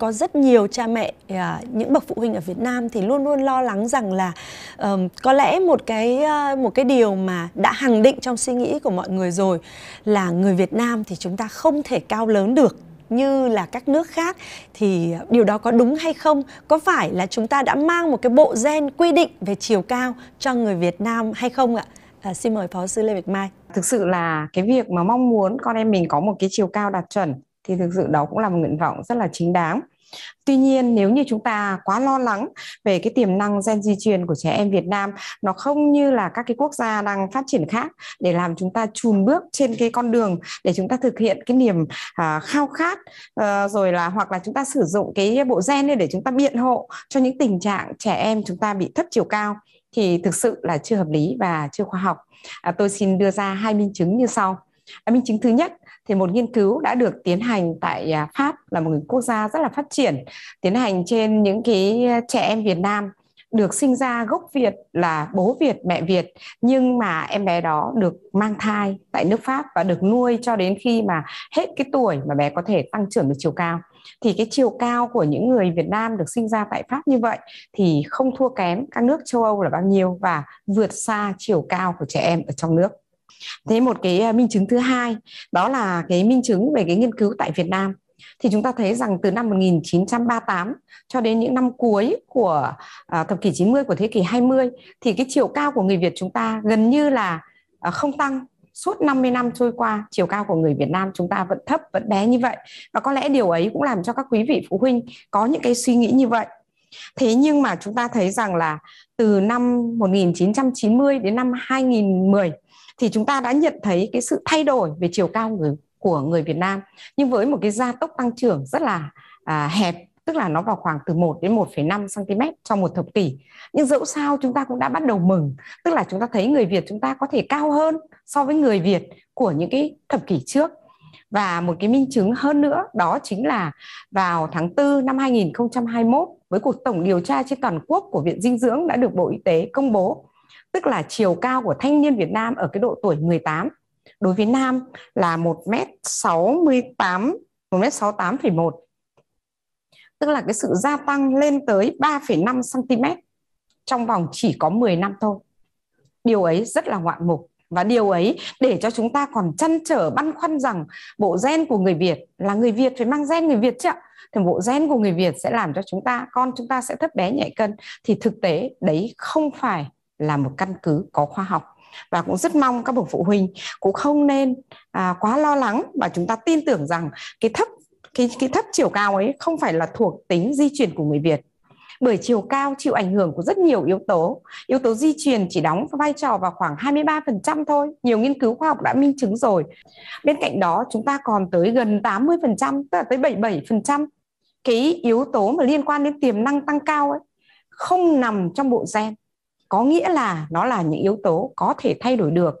có rất nhiều cha mẹ à, những bậc phụ huynh ở Việt Nam thì luôn luôn lo lắng rằng là um, có lẽ một cái một cái điều mà đã hằng định trong suy nghĩ của mọi người rồi là người Việt Nam thì chúng ta không thể cao lớn được như là các nước khác thì điều đó có đúng hay không? Có phải là chúng ta đã mang một cái bộ gen quy định về chiều cao cho người Việt Nam hay không ạ? À, xin mời phó sư Lê Bạch Mai. Thực sự là cái việc mà mong muốn con em mình có một cái chiều cao đạt chuẩn thì thực sự đó cũng là một nguyện vọng rất là chính đáng Tuy nhiên nếu như chúng ta quá lo lắng về cái tiềm năng gen di truyền của trẻ em Việt Nam nó không như là các cái quốc gia đang phát triển khác để làm chúng ta chùn bước trên cái con đường để chúng ta thực hiện cái niềm à, khao khát à, rồi là hoặc là chúng ta sử dụng cái bộ gen để chúng ta biện hộ cho những tình trạng trẻ em chúng ta bị thấp chiều cao thì thực sự là chưa hợp lý và chưa khoa học. À, tôi xin đưa ra hai minh chứng như sau. À, minh chứng thứ nhất thì một nghiên cứu đã được tiến hành tại à, Pháp là một quốc gia rất là phát triển tiến hành trên những cái à, trẻ em Việt Nam được sinh ra gốc Việt là bố Việt, mẹ Việt nhưng mà em bé đó được mang thai tại nước Pháp và được nuôi cho đến khi mà hết cái tuổi mà bé có thể tăng trưởng được chiều cao. Thì cái chiều cao của những người Việt Nam được sinh ra tại Pháp như vậy thì không thua kém các nước châu Âu là bao nhiêu và vượt xa chiều cao của trẻ em ở trong nước thế một cái à, minh chứng thứ hai đó là cái minh chứng về cái nghiên cứu tại Việt Nam thì chúng ta thấy rằng từ năm 1938 cho đến những năm cuối của à, thập kỷ 90 của thế kỷ 20 thì cái chiều cao của người Việt chúng ta gần như là à, không tăng suốt 50 năm trôi qua chiều cao của người Việt Nam chúng ta vẫn thấp vẫn bé như vậy và có lẽ điều ấy cũng làm cho các quý vị phụ huynh có những cái suy nghĩ như vậy Thế nhưng mà chúng ta thấy rằng là từ năm 1990 đến năm 2010 thì chúng ta đã nhận thấy cái sự thay đổi về chiều cao người của người Việt Nam nhưng với một cái gia tốc tăng trưởng rất là à, hẹp tức là nó vào khoảng từ 1 đến 1,5 cm trong một thập kỷ. Nhưng dẫu sao chúng ta cũng đã bắt đầu mừng, tức là chúng ta thấy người Việt chúng ta có thể cao hơn so với người Việt của những cái thập kỷ trước. Và một cái minh chứng hơn nữa đó chính là vào tháng 4 năm 2021 với cuộc tổng điều tra trên toàn quốc của Viện Dinh dưỡng đã được Bộ Y tế công bố tức là chiều cao của thanh niên Việt Nam ở cái độ tuổi 18 đối với nam là 1m68 1m68,1 tức là cái sự gia tăng lên tới 3,5 cm trong vòng chỉ có 10 năm thôi. Điều ấy rất là ngoạn mục và điều ấy để cho chúng ta còn chăn trở băn khoăn rằng bộ gen của người Việt là người Việt phải mang gen người Việt chứ ạ thì bộ gen của người Việt sẽ làm cho chúng ta con chúng ta sẽ thấp bé nhạy cân thì thực tế đấy không phải là một căn cứ có khoa học và cũng rất mong các bậc phụ huynh cũng không nên à, quá lo lắng và chúng ta tin tưởng rằng cái thấp cái, cái thấp chiều cao ấy không phải là thuộc tính di truyền của người Việt bởi chiều cao chịu ảnh hưởng của rất nhiều yếu tố. Yếu tố di truyền chỉ đóng vai trò vào khoảng 23% thôi. Nhiều nghiên cứu khoa học đã minh chứng rồi. Bên cạnh đó, chúng ta còn tới gần 80%, tức là tới 77% cái yếu tố mà liên quan đến tiềm năng tăng cao ấy không nằm trong bộ gen có nghĩa là nó là những yếu tố có thể thay đổi được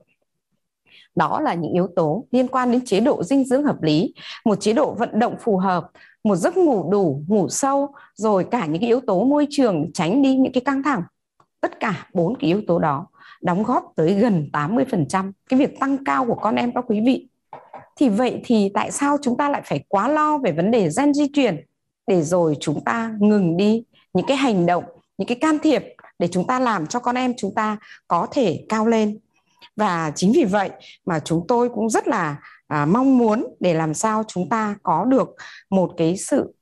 đó là những yếu tố liên quan đến chế độ dinh dưỡng hợp lý một chế độ vận động phù hợp một giấc ngủ đủ ngủ sâu rồi cả những cái yếu tố môi trường tránh đi những cái căng thẳng tất cả bốn cái yếu tố đó đóng góp tới gần 80% cái việc tăng cao của con em các quý vị thì vậy thì tại sao chúng ta lại phải quá lo về vấn đề gen di truyền để rồi chúng ta ngừng đi những cái hành động những cái can thiệp để chúng ta làm cho con em chúng ta có thể cao lên và chính vì vậy mà chúng tôi cũng rất là à, mong muốn để làm sao chúng ta có được một cái sự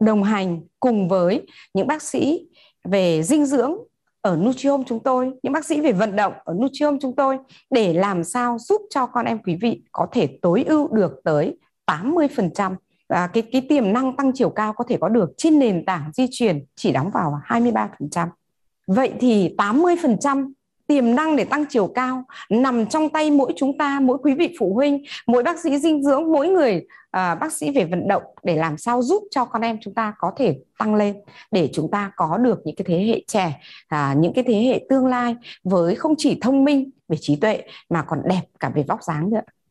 đồng hành cùng với những bác sĩ về dinh dưỡng ở Nutriom chúng tôi, những bác sĩ về vận động ở Nutriom chúng tôi để làm sao giúp cho con em quý vị có thể tối ưu được tới 80% và cái cái tiềm năng tăng chiều cao có thể có được trên nền tảng di truyền chỉ đóng vào 23%. Vậy thì 80% tiềm năng để tăng chiều cao nằm trong tay mỗi chúng ta, mỗi quý vị phụ huynh, mỗi bác sĩ dinh dưỡng, mỗi người à, bác sĩ về vận động để làm sao giúp cho con em chúng ta có thể tăng lên để chúng ta có được những cái thế hệ trẻ, à, những cái thế hệ tương lai với không chỉ thông minh về trí tuệ mà còn đẹp cả về vóc dáng nữa.